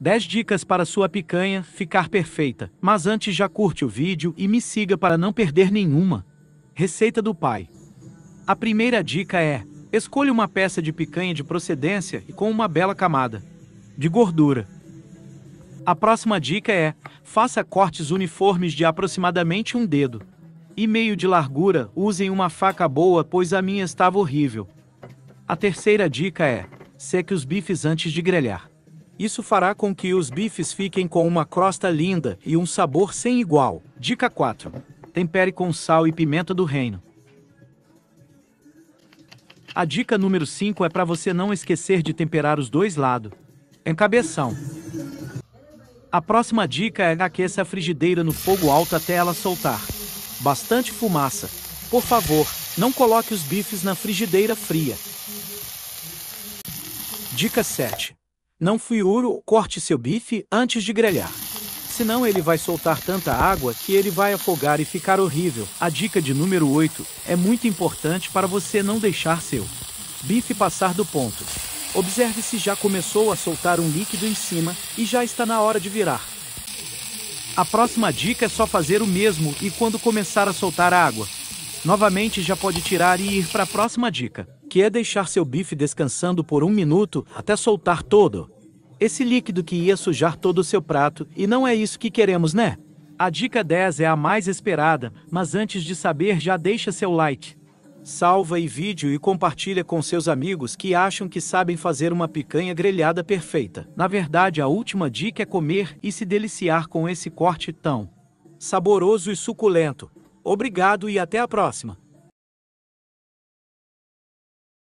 10 dicas para sua picanha ficar perfeita. Mas antes já curte o vídeo e me siga para não perder nenhuma. Receita do pai. A primeira dica é, escolha uma peça de picanha de procedência e com uma bela camada de gordura. A próxima dica é, faça cortes uniformes de aproximadamente um dedo e meio de largura, usem uma faca boa pois a minha estava horrível. A terceira dica é, seque os bifes antes de grelhar. Isso fará com que os bifes fiquem com uma crosta linda e um sabor sem igual. Dica 4. Tempere com sal e pimenta do reino. A dica número 5 é para você não esquecer de temperar os dois lados. Encabeção. A próxima dica é aqueça a frigideira no fogo alto até ela soltar. Bastante fumaça. Por favor, não coloque os bifes na frigideira fria. Dica 7. Não ouro, corte seu bife antes de grelhar. Senão ele vai soltar tanta água que ele vai afogar e ficar horrível. A dica de número 8 é muito importante para você não deixar seu bife passar do ponto. Observe se já começou a soltar um líquido em cima e já está na hora de virar. A próxima dica é só fazer o mesmo e quando começar a soltar a água. Novamente já pode tirar e ir para a próxima dica que é deixar seu bife descansando por um minuto até soltar todo. Esse líquido que ia sujar todo o seu prato, e não é isso que queremos, né? A dica 10 é a mais esperada, mas antes de saber já deixa seu like. Salva e vídeo e compartilha com seus amigos que acham que sabem fazer uma picanha grelhada perfeita. Na verdade, a última dica é comer e se deliciar com esse corte tão saboroso e suculento. Obrigado e até a próxima!